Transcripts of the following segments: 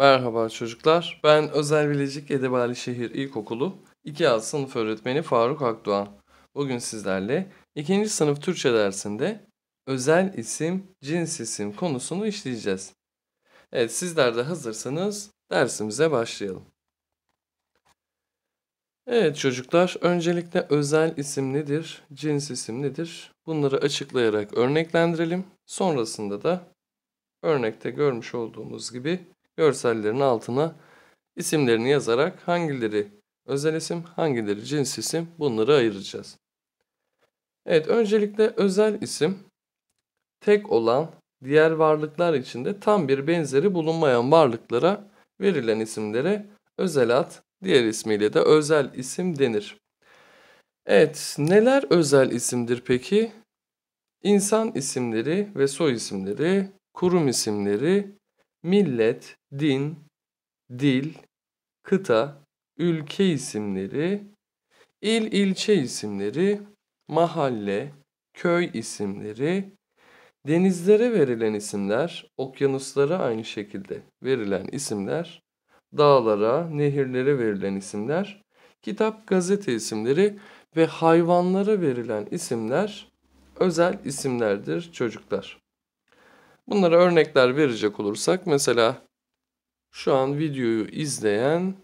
Merhaba çocuklar. Ben Özel Bilecik Edebali Şehir İlkokulu 2A sınıf öğretmeni Faruk Akdoğan. Bugün sizlerle 2. sınıf Türkçe dersinde özel isim, cins isim konusunu işleyeceğiz. Evet sizler de hazırsanız dersimize başlayalım. Evet çocuklar öncelikle özel isim nedir, cins isim nedir bunları açıklayarak örneklendirelim. Sonrasında da örnekte görmüş olduğumuz gibi görsellerin altına isimlerini yazarak hangileri özel isim, hangileri cins isim bunları ayıracağız. Evet öncelikle özel isim tek olan diğer varlıklar içinde tam bir benzeri bulunmayan varlıklara verilen isimlere özel ad diğer ismiyle de özel isim denir. Evet neler özel isimdir peki? İnsan isimleri ve soy isimleri, kurum isimleri, millet, din, dil, kıta, ülke isimleri, il ilçe isimleri, mahalle, köy isimleri, denizlere verilen isimler, okyanuslara aynı şekilde verilen isimler, dağlara, nehirlere verilen isimler, kitap gazete isimleri ve hayvanlara verilen isimler özel isimlerdir çocuklar. Bunlara örnekler verecek olursak mesela şu an videoyu izleyen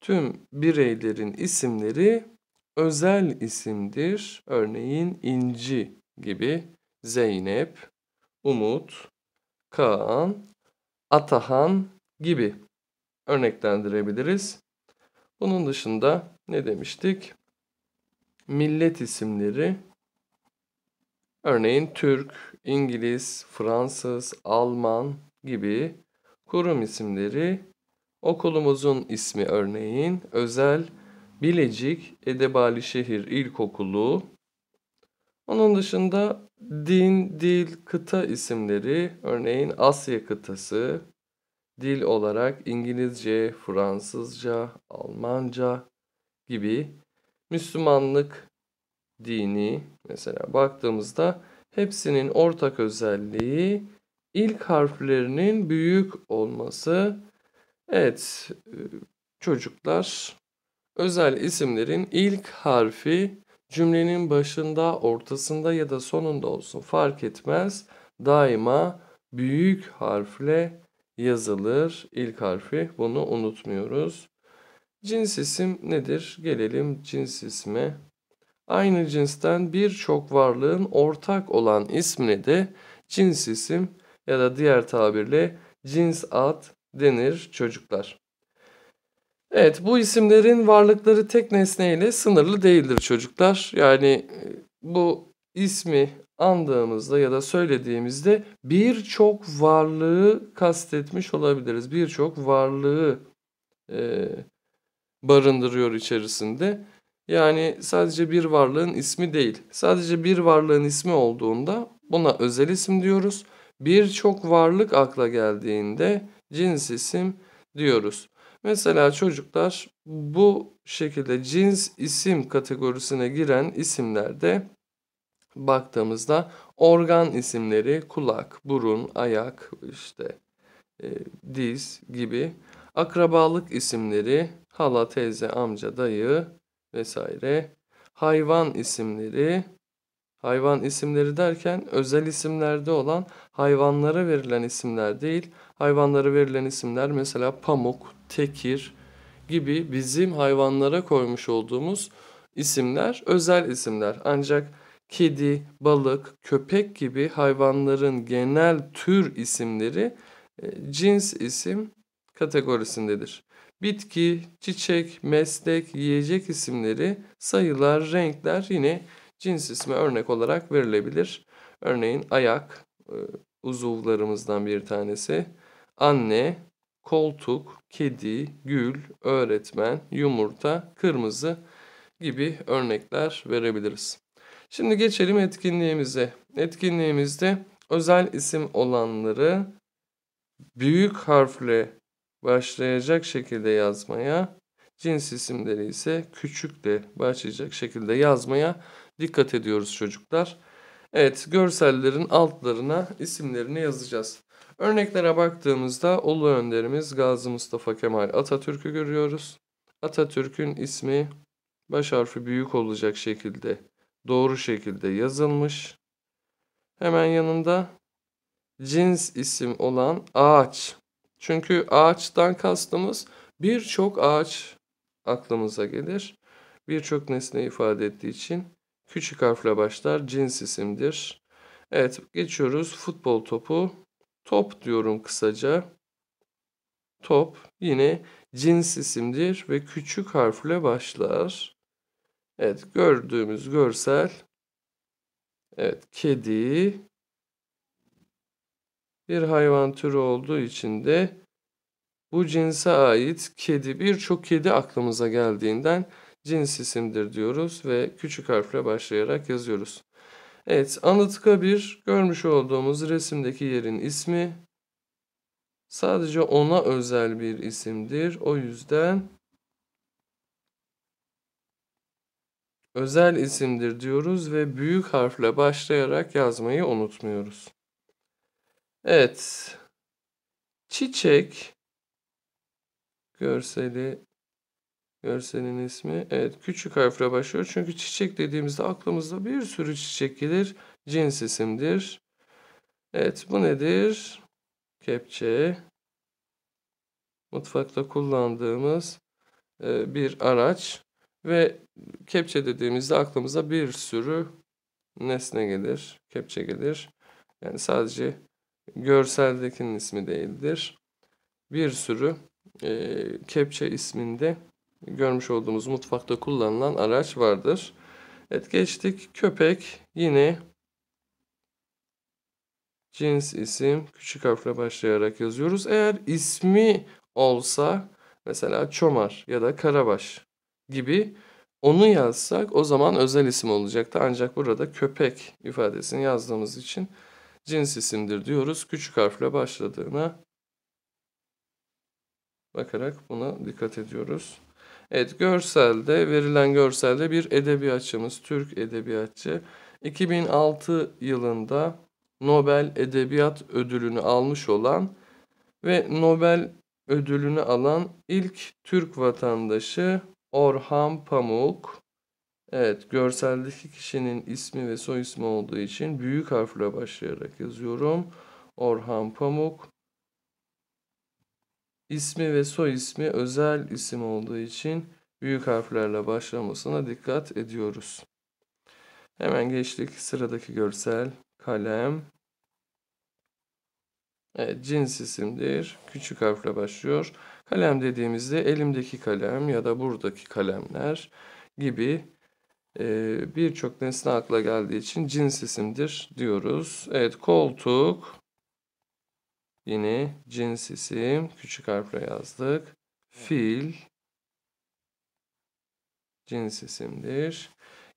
tüm bireylerin isimleri özel isimdir. Örneğin İnci gibi Zeynep, Umut, Kaan, Atahan gibi örneklendirebiliriz. Bunun dışında ne demiştik? Millet isimleri örneğin Türk, İngiliz, Fransız, Alman gibi kurum isimleri okulumuzun ismi örneğin özel Bilecik Şehir İlkokulu. Onun dışında din, dil, kıta isimleri örneğin Asya kıtası, dil olarak İngilizce, Fransızca, Almanca gibi Müslümanlık dini mesela baktığımızda Hepsinin ortak özelliği ilk harflerinin büyük olması. Evet e, çocuklar özel isimlerin ilk harfi cümlenin başında, ortasında ya da sonunda olsun fark etmez. Daima büyük harfle yazılır İlk harfi. Bunu unutmuyoruz. Cins isim nedir? Gelelim cins isme aynı cinsten birçok varlığın ortak olan ismini de cins isim ya da diğer tabirle cins ad denir çocuklar. Evet bu isimlerin varlıkları tek nesneyle sınırlı değildir çocuklar. Yani e, bu ismi andığımızda ya da söylediğimizde birçok varlığı kastetmiş olabiliriz. Birçok varlığı e, barındırıyor içerisinde. Yani sadece bir varlığın ismi değil. Sadece bir varlığın ismi olduğunda buna özel isim diyoruz. Birçok varlık akla geldiğinde cins isim diyoruz. Mesela çocuklar bu şekilde cins isim kategorisine giren isimlerde baktığımızda organ isimleri kulak, burun, ayak, işte e, diz gibi akrabalık isimleri hala, teyze, amca, dayı vesaire. Hayvan isimleri Hayvan isimleri derken özel isimlerde olan hayvanlara verilen isimler değil. Hayvanlara verilen isimler mesela pamuk, tekir gibi bizim hayvanlara koymuş olduğumuz isimler özel isimler. Ancak kedi, balık, köpek gibi hayvanların genel tür isimleri e, cins isim kategorisindedir. Bitki, çiçek, meslek, yiyecek isimleri, sayılar, renkler yine cins isme örnek olarak verilebilir. Örneğin ayak e, uzuvlarımızdan bir tanesi, anne, koltuk, kedi, gül, öğretmen, yumurta, kırmızı gibi örnekler verebiliriz. Şimdi geçelim etkinliğimize. Etkinliğimizde özel isim olanları büyük harfle başlayacak şekilde yazmaya, cins isimleri ise küçükle başlayacak şekilde yazmaya dikkat ediyoruz çocuklar. Evet, görsellerin altlarına isimlerini yazacağız. Örneklere baktığımızda Ulu Önderimiz Gazi Mustafa Kemal Atatürk'ü görüyoruz. Atatürk'ün ismi baş harfi büyük olacak şekilde, doğru şekilde yazılmış. Hemen yanında cins isim olan ağaç çünkü ağaçtan kastımız birçok ağaç aklımıza gelir. Birçok nesne ifade ettiği için küçük harfle başlar cins isimdir. Evet geçiyoruz futbol topu. Top diyorum kısaca. Top yine cins isimdir ve küçük harfle başlar. Evet gördüğümüz görsel. Evet kedi bir hayvan türü olduğu için de bu cinse ait kedi, birçok kedi aklımıza geldiğinden cins isimdir diyoruz ve küçük harfle başlayarak yazıyoruz. Evet, Anıtkabir görmüş olduğumuz resimdeki yerin ismi sadece ona özel bir isimdir. O yüzden özel isimdir diyoruz ve büyük harfle başlayarak yazmayı unutmuyoruz. Evet. Çiçek görseli görselin ismi. Evet küçük harfle başlıyor. Çünkü çiçek dediğimizde aklımızda bir sürü çiçek gelir. Cins isimdir. Evet bu nedir? Kepçe. Mutfakta kullandığımız e, bir araç. Ve kepçe dediğimizde aklımıza bir sürü nesne gelir. Kepçe gelir. Yani sadece görseldekinin ismi değildir. Bir sürü e, kepçe isminde görmüş olduğumuz mutfakta kullanılan araç vardır. Evet geçtik. Köpek yine cins isim küçük harfle başlayarak yazıyoruz. Eğer ismi olsa mesela çomar ya da karabaş gibi onu yazsak o zaman özel isim olacaktı. Ancak burada köpek ifadesini yazdığımız için cins isimdir diyoruz. Küçük harfle başladığına bakarak buna dikkat ediyoruz. Evet görselde verilen görselde bir edebiyatçımız Türk edebiyatçı 2006 yılında Nobel Edebiyat Ödülünü almış olan ve Nobel ödülünü alan ilk Türk vatandaşı Orhan Pamuk Evet, görseldeki kişinin ismi ve soy ismi olduğu için büyük harfle başlayarak yazıyorum. Orhan Pamuk. İsmi ve soy ismi özel isim olduğu için büyük harflerle başlamasına dikkat ediyoruz. Hemen geçtik sıradaki görsel. Kalem. Evet, cins isimdir. Küçük harfle başlıyor. Kalem dediğimizde elimdeki kalem ya da buradaki kalemler gibi ee, birçok nesne akla geldiği için cins isimdir diyoruz. Evet koltuk yine cins isim küçük harfle yazdık. Fil cins isimdir.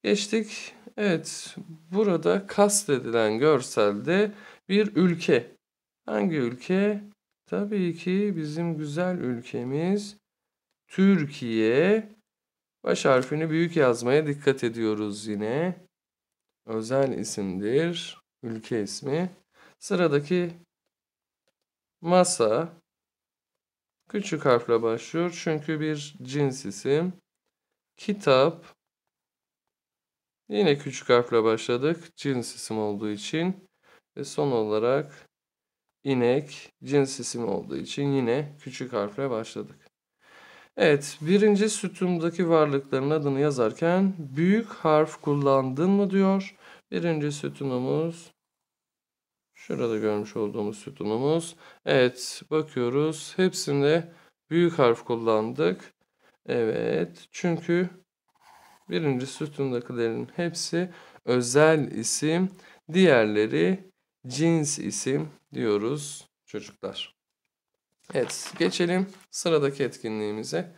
Geçtik. Evet burada kastedilen görselde bir ülke. Hangi ülke? Tabii ki bizim güzel ülkemiz Türkiye Baş harfini büyük yazmaya dikkat ediyoruz yine. Özel isimdir. Ülke ismi. Sıradaki masa küçük harfle başlıyor. Çünkü bir cins isim. Kitap yine küçük harfle başladık. Cins isim olduğu için. Ve son olarak inek cins isim olduğu için yine küçük harfle başladık. Evet, birinci sütundaki varlıkların adını yazarken büyük harf kullandın mı diyor. Birinci sütunumuz Şurada görmüş olduğumuz sütunumuz. Evet bakıyoruz. Hepsinde büyük harf kullandık. Evet çünkü birinci sütundakilerin hepsi özel isim. Diğerleri cins isim diyoruz çocuklar. Evet geçelim sıradaki etkinliğimize.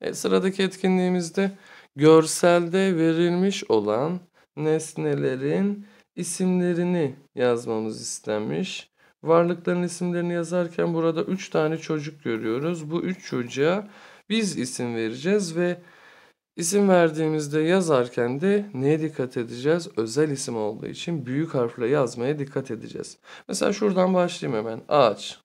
Evet, sıradaki etkinliğimizde görselde verilmiş olan nesnelerin isimlerini yazmamız istenmiş. Varlıkların isimlerini yazarken burada 3 tane çocuk görüyoruz. Bu 3 çocuğa biz isim vereceğiz ve isim verdiğimizde yazarken de neye dikkat edeceğiz? Özel isim olduğu için büyük harfle yazmaya dikkat edeceğiz. Mesela şuradan başlayayım hemen. Ağaç.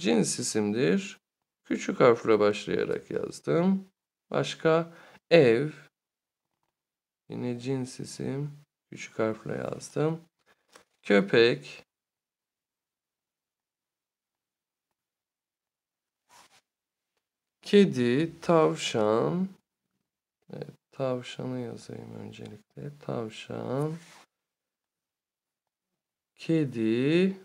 Cins isimdir. Küçük harfle başlayarak yazdım. Başka ev. Yine cins isim. Küçük harfle yazdım. Köpek. Kedi, tavşan. Evet, tavşanı yazayım öncelikle. Tavşan. Kedi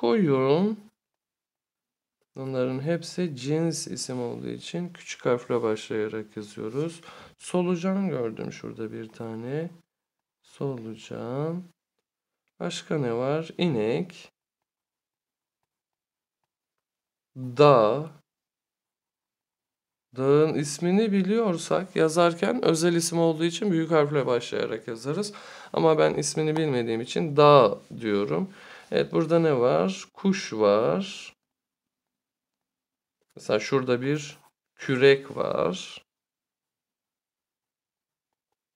koyuyorum. Bunların hepsi cins isim olduğu için küçük harfle başlayarak yazıyoruz. Solucan gördüm şurada bir tane. Solucan. Başka ne var? İnek. Dağ. Dağın ismini biliyorsak yazarken özel isim olduğu için büyük harfle başlayarak yazarız. Ama ben ismini bilmediğim için dağ diyorum. Evet burada ne var? Kuş var. Mesela şurada bir kürek var.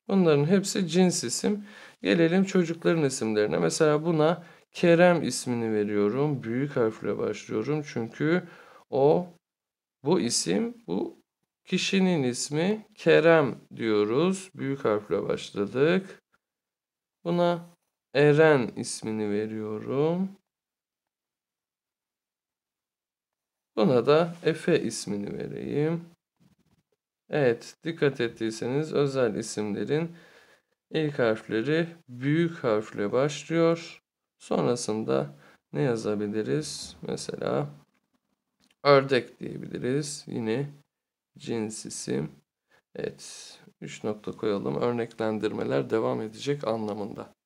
Bunların hepsi cins isim. Gelelim çocukların isimlerine. Mesela buna Kerem ismini veriyorum. Büyük harfle başlıyorum. Çünkü o bu isim bu kişinin ismi Kerem diyoruz. Büyük harfle başladık. Buna Eren ismini veriyorum. Buna da Efe ismini vereyim. Evet, dikkat ettiyseniz özel isimlerin ilk harfleri büyük harfle başlıyor. Sonrasında ne yazabiliriz? Mesela ördek diyebiliriz. Yine cins isim. Evet, 3 nokta koyalım. Örneklendirmeler devam edecek anlamında.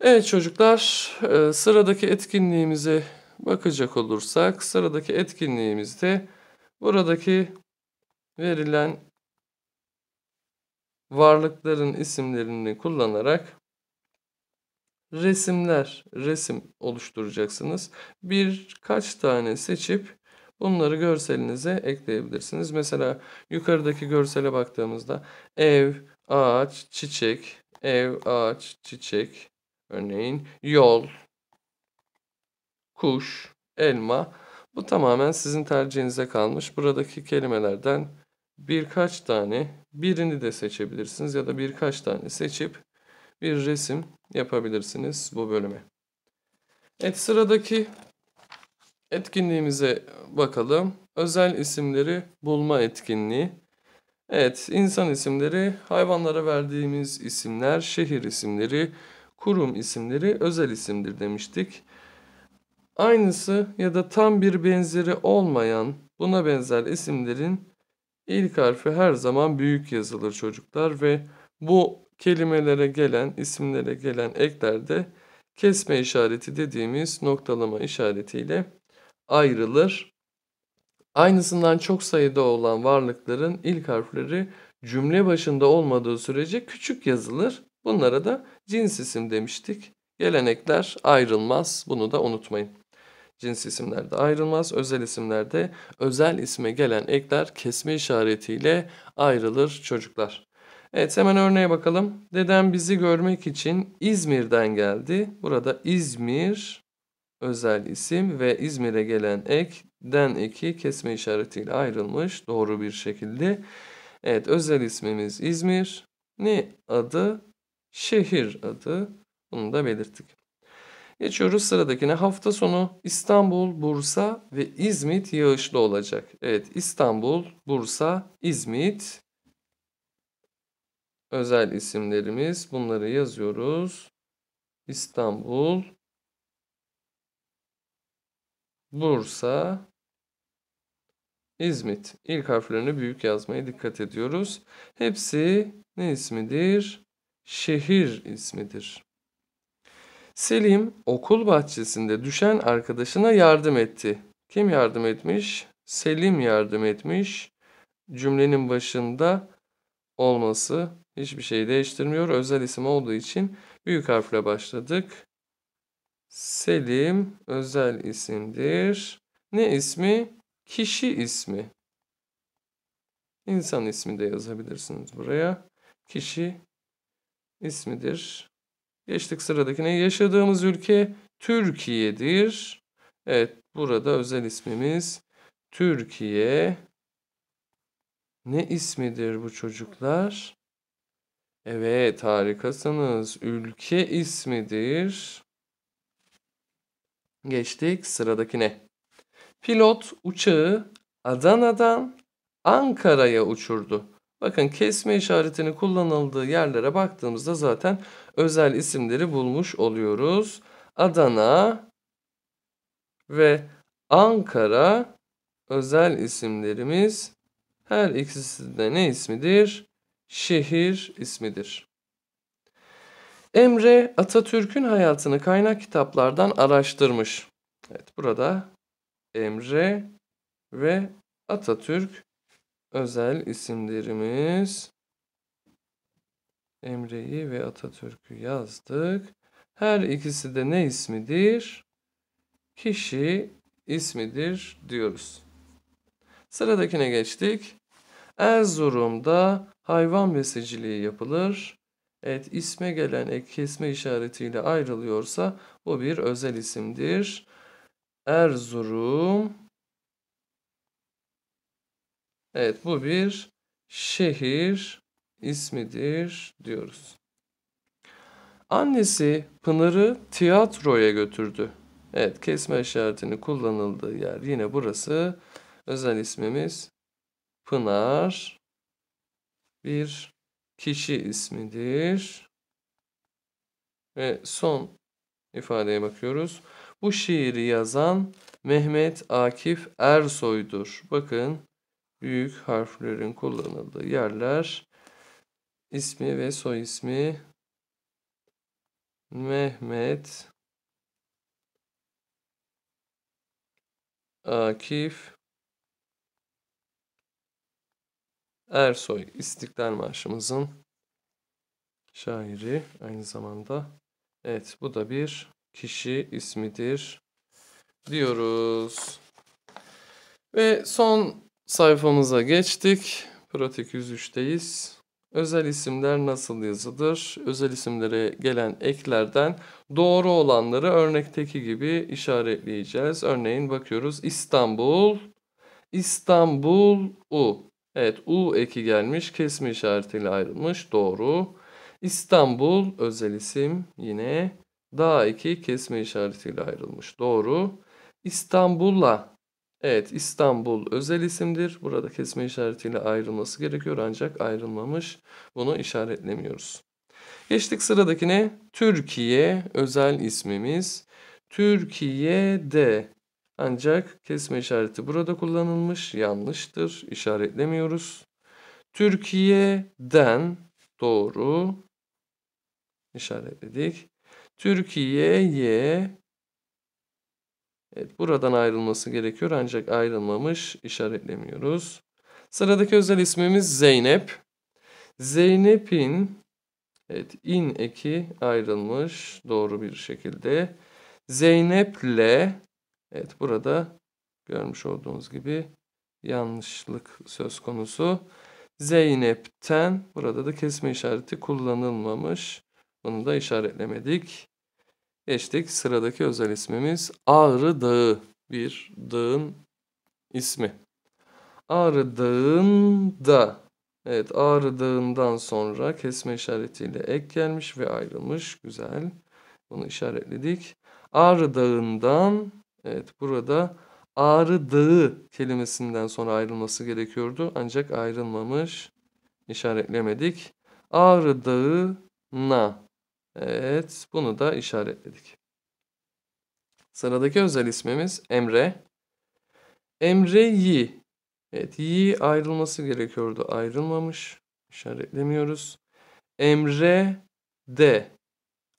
Evet çocuklar e, sıradaki etkinliğimize bakacak olursak sıradaki etkinliğimizde buradaki verilen varlıkların isimlerini kullanarak resimler, resim oluşturacaksınız. Birkaç tane seçip bunları görselinize ekleyebilirsiniz. Mesela yukarıdaki görsele baktığımızda ev, ağaç, çiçek, ev, ağaç, çiçek, Örneğin yol, kuş, elma. Bu tamamen sizin tercihinize kalmış. Buradaki kelimelerden birkaç tane birini de seçebilirsiniz ya da birkaç tane seçip bir resim yapabilirsiniz bu bölüme. Evet sıradaki etkinliğimize bakalım. Özel isimleri bulma etkinliği. Evet insan isimleri, hayvanlara verdiğimiz isimler, şehir isimleri, kurum isimleri özel isimdir demiştik. Aynısı ya da tam bir benzeri olmayan buna benzer isimlerin ilk harfi her zaman büyük yazılır çocuklar ve bu kelimelere gelen, isimlere gelen eklerde kesme işareti dediğimiz noktalama işaretiyle ayrılır. Aynısından çok sayıda olan varlıkların ilk harfleri cümle başında olmadığı sürece küçük yazılır. Bunlara da cins isim demiştik. Gelenekler ayrılmaz. Bunu da unutmayın. Cins isimlerde ayrılmaz. Özel isimlerde özel isme gelen ekler kesme işaretiyle ayrılır çocuklar. Evet hemen örneğe bakalım. Dedem bizi görmek için İzmir'den geldi. Burada İzmir özel isim ve İzmir'e gelen ek den eki kesme işaretiyle ayrılmış doğru bir şekilde. Evet özel ismimiz İzmir. Ne adı? şehir adı. Bunu da belirttik. Geçiyoruz sıradakine. Hafta sonu İstanbul, Bursa ve İzmit yağışlı olacak. Evet İstanbul, Bursa, İzmit özel isimlerimiz. Bunları yazıyoruz. İstanbul, Bursa, İzmit. İlk harflerini büyük yazmaya dikkat ediyoruz. Hepsi ne ismidir? şehir ismidir. Selim okul bahçesinde düşen arkadaşına yardım etti. Kim yardım etmiş? Selim yardım etmiş. Cümlenin başında olması hiçbir şey değiştirmiyor. Özel isim olduğu için büyük harfle başladık. Selim özel isimdir. Ne ismi? Kişi ismi. İnsan ismi de yazabilirsiniz buraya. Kişi ismidir. Geçtik sıradakine. Yaşadığımız ülke Türkiye'dir. Evet burada özel ismimiz Türkiye. Ne ismidir bu çocuklar? Evet harikasınız. Ülke ismidir. Geçtik sıradakine. Pilot uçağı Adana'dan Ankara'ya uçurdu. Bakın kesme işaretini kullanıldığı yerlere baktığımızda zaten özel isimleri bulmuş oluyoruz. Adana ve Ankara özel isimlerimiz her ikisi de ne ismidir? Şehir ismidir. Emre Atatürk'ün hayatını kaynak kitaplardan araştırmış. Evet burada Emre ve Atatürk özel isimlerimiz Emre'yi ve Atatürk'ü yazdık. Her ikisi de ne ismidir? Kişi ismidir diyoruz. Sıradakine geçtik. Erzurum'da hayvan besiciliği yapılır. Evet isme gelen ek kesme işaretiyle ayrılıyorsa bu bir özel isimdir. Erzurum Evet bu bir şehir ismidir diyoruz. Annesi Pınar'ı tiyatroya götürdü. Evet kesme işaretini kullanıldığı yer yine burası. Özel ismimiz Pınar bir kişi ismidir. Ve son ifadeye bakıyoruz. Bu şiiri yazan Mehmet Akif Ersoy'dur. Bakın büyük harflerin kullanıldığı yerler ismi ve soy ismi Mehmet Akif Ersoy İstiklal Marşımızın şairi aynı zamanda. Evet bu da bir kişi ismidir diyoruz. Ve son sayfamıza geçtik. Pratik 103'teyiz. Özel isimler nasıl yazılır? Özel isimlere gelen eklerden doğru olanları örnekteki gibi işaretleyeceğiz. Örneğin bakıyoruz İstanbul, İstanbul U. Evet U eki gelmiş kesme işaretiyle ayrılmış doğru. İstanbul özel isim yine daha iki kesme işaretiyle ayrılmış doğru. İstanbul'la Evet İstanbul özel isimdir. Burada kesme işaretiyle ayrılması gerekiyor ancak ayrılmamış. Bunu işaretlemiyoruz. Geçtik sıradakine. Türkiye özel ismimiz. Türkiye'de ancak kesme işareti burada kullanılmış. Yanlıştır. İşaretlemiyoruz. Türkiye'den doğru işaretledik. Türkiye'ye Evet, buradan ayrılması gerekiyor ancak ayrılmamış işaretlemiyoruz. Sıradaki özel ismimiz Zeynep. Zeynep'in evet, in eki ayrılmış doğru bir şekilde. Zeynep'le evet burada görmüş olduğunuz gibi yanlışlık söz konusu. Zeynep'ten burada da kesme işareti kullanılmamış. Bunu da işaretlemedik. Geçtik sıradaki özel ismimiz Ağrı Dağı. Bir dağın ismi. Ağrı Dağı'nda. Evet Ağrı Dağı'ndan sonra kesme işaretiyle ek gelmiş ve ayrılmış. Güzel. Bunu işaretledik. Ağrı Dağı'ndan evet burada Ağrı Dağı kelimesinden sonra ayrılması gerekiyordu. Ancak ayrılmamış. İşaretlemedik. Ağrı Dağı'na Evet, bunu da işaretledik. Sıradaki özel ismimiz Emre. Emre Yi. Evet, Yi ayrılması gerekiyordu. Ayrılmamış. İşaretlemiyoruz. Emre D.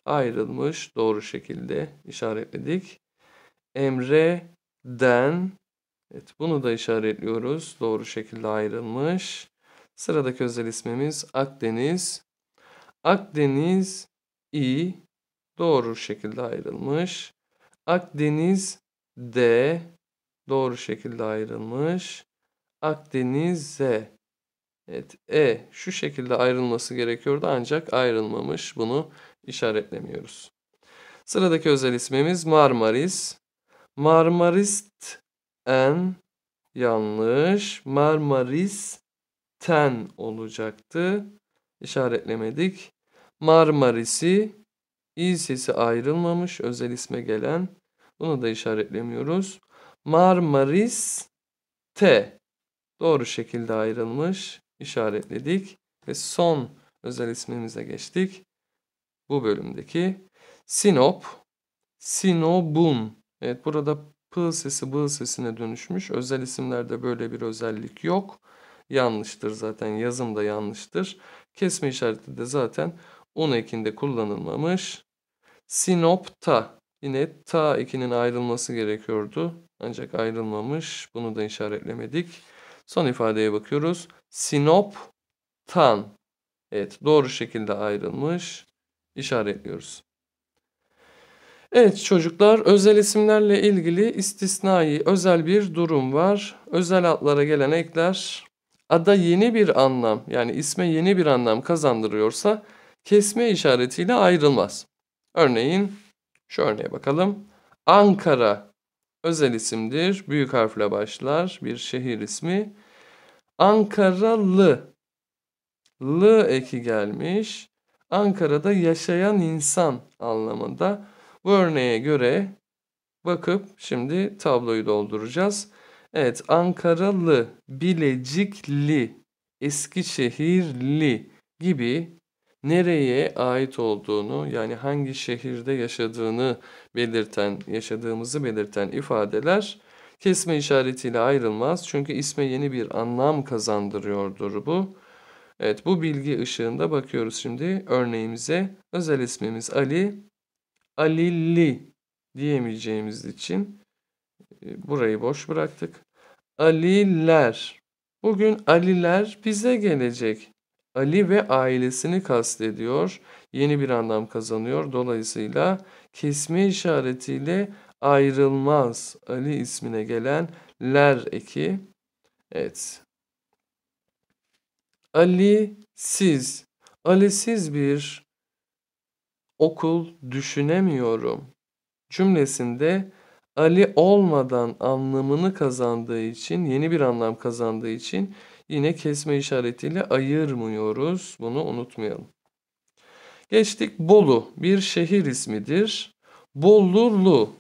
Ayrılmış. Doğru şekilde işaretledik. Emre Den. Evet, bunu da işaretliyoruz. Doğru şekilde ayrılmış. Sıradaki özel ismimiz Akdeniz. Akdeniz i doğru şekilde ayrılmış. Akdeniz D doğru şekilde ayrılmış. Akdeniz Z. Evet, E şu şekilde ayrılması gerekiyordu ancak ayrılmamış. Bunu işaretlemiyoruz. Sıradaki özel ismimiz Marmaris. Marmarist en yanlış. Marmaris ten olacaktı. İşaretlemedik. Marmaris'i i sesi ayrılmamış özel isme gelen. Bunu da işaretlemiyoruz. Marmaris T doğru şekilde ayrılmış işaretledik ve son özel ismimize geçtik. Bu bölümdeki Sinop Sinobun. Evet burada p sesi b sesine dönüşmüş. Özel isimlerde böyle bir özellik yok. Yanlıştır zaten yazım da yanlıştır. Kesme işareti de zaten un ekinde kullanılmamış. Sinopta yine ta 2nin ayrılması gerekiyordu. Ancak ayrılmamış. Bunu da işaretlemedik. Son ifadeye bakıyoruz. Sinoptan. Evet doğru şekilde ayrılmış. İşaretliyoruz. Evet çocuklar özel isimlerle ilgili istisnai özel bir durum var. Özel adlara gelen ekler ada yeni bir anlam yani isme yeni bir anlam kazandırıyorsa kesme işaretiyle ayrılmaz. Örneğin şu örneğe bakalım. Ankara özel isimdir. Büyük harfle başlar bir şehir ismi. Ankaralı. Lı eki gelmiş. Ankara'da yaşayan insan anlamında. Bu örneğe göre bakıp şimdi tabloyu dolduracağız. Evet Ankaralı, Bilecikli, Eskişehirli gibi nereye ait olduğunu yani hangi şehirde yaşadığını belirten, yaşadığımızı belirten ifadeler kesme işaretiyle ayrılmaz. Çünkü isme yeni bir anlam kazandırıyordur bu. Evet bu bilgi ışığında bakıyoruz şimdi örneğimize. Özel ismimiz Ali. Alilli diyemeyeceğimiz için e, burayı boş bıraktık. Aliler. Bugün Aliler bize gelecek. Ali ve ailesini kastediyor. Yeni bir anlam kazanıyor. Dolayısıyla kesme işaretiyle ayrılmaz Ali ismine gelen ler eki. Evet. Ali siz. Ali siz bir okul düşünemiyorum. Cümlesinde Ali olmadan anlamını kazandığı için, yeni bir anlam kazandığı için Yine kesme işaretiyle ayırmıyoruz. Bunu unutmayalım. Geçtik Bolu. Bir şehir ismidir. Bolulu.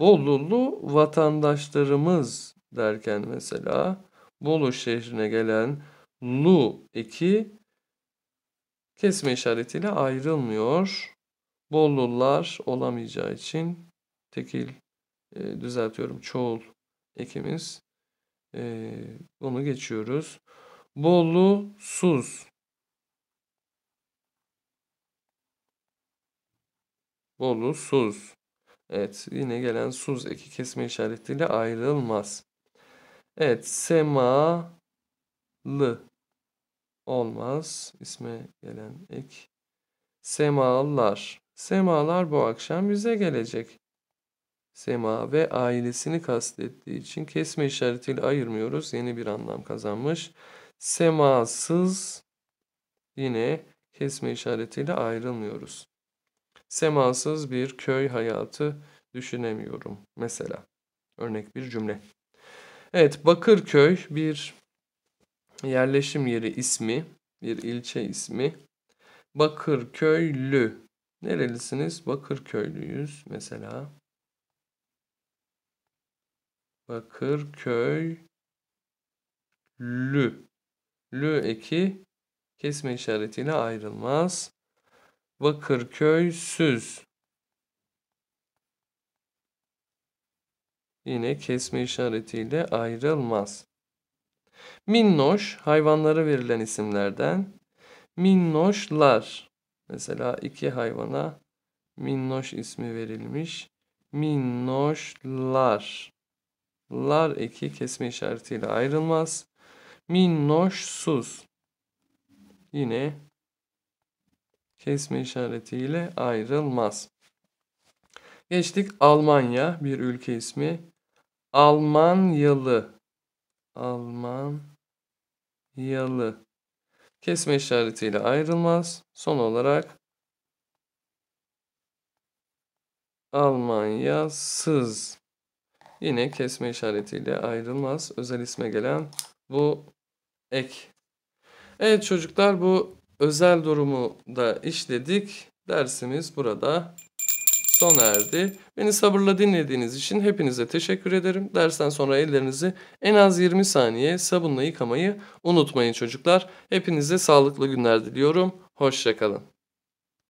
Bolulu vatandaşlarımız derken mesela Bolu şehrine gelen lu eki kesme işaretiyle ayrılmıyor. Bolullar olamayacağı için tekil e, düzeltiyorum çoğul ekimiz e, bunu geçiyoruz. Bolu Suz. Bolu Suz. Evet yine gelen Suz eki kesme işaretiyle ayrılmaz. Evet Semalı olmaz. İsme gelen ek. Semalar. Semalar bu akşam bize gelecek. Sema ve ailesini kastettiği için kesme işaretiyle ayırmıyoruz. Yeni bir anlam kazanmış. Semasız yine kesme işaretiyle ayrılmıyoruz. Semasız bir köy hayatı düşünemiyorum mesela. Örnek bir cümle. Evet Bakırköy bir yerleşim yeri ismi, bir ilçe ismi. Bakırköylü. Nerelisiniz? Bakırköylüyüz mesela. Bakırköy lü. Lü eki kesme işaretiyle ayrılmaz. Bakırköy süz. Yine kesme işaretiyle ayrılmaz. Minnoş hayvanlara verilen isimlerden. Minnoşlar. Mesela iki hayvana minnoş ismi verilmiş. Minnoşlar lar eki kesme işaretiyle ayrılmaz. Minnoş Yine kesme işaretiyle ayrılmaz. Geçtik Almanya bir ülke ismi. Almanyalı. Almanyalı. Kesme işaretiyle ayrılmaz. Son olarak Almanyasız yine kesme işaretiyle ayrılmaz. Özel isme gelen bu ek. Evet çocuklar bu özel durumu da işledik. Dersimiz burada sona erdi. Beni sabırla dinlediğiniz için hepinize teşekkür ederim. Dersten sonra ellerinizi en az 20 saniye sabunla yıkamayı unutmayın çocuklar. Hepinize sağlıklı günler diliyorum. Hoşçakalın.